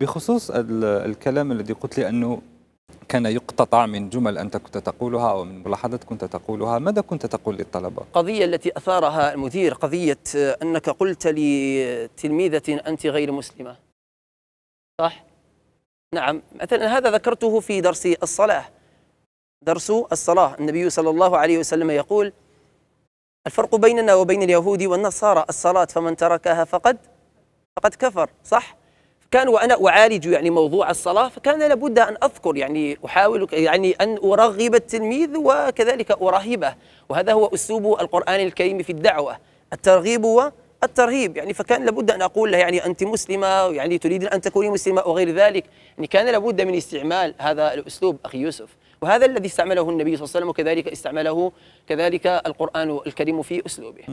بخصوص الكلام الذي قلت لي أنه كان يقتطع من جمل أنت كنت تقولها أو من ملاحظات كنت تقولها ماذا كنت تقول للطلبة؟ القضية التي أثارها المدير قضية آه، أنك قلت لتلميذة أنت غير مسلمة صح؟ نعم مثلا هذا ذكرته في درس الصلاة درس الصلاة النبي صلى الله عليه وسلم يقول الفرق بيننا وبين اليهود والنصارى الصلاة فمن تركها فقد فقد كفر صح؟ كان وأنا أعالج يعني موضوع الصلاة فكان لابد أن أذكر يعني أحاول يعني أن أرغب التلميذ وكذلك أرهبه وهذا هو أسلوب القرآن الكريم في الدعوة الترغيب والترهيب يعني فكان لابد أن أقول له يعني أنت مسلمة يعني تريد أن تكوني مسلمة وغير ذلك يعني كان لابد من استعمال هذا الأسلوب أخي يوسف وهذا الذي استعمله النبي صلى الله عليه وسلم وكذلك استعمله كذلك القرآن الكريم في أسلوبه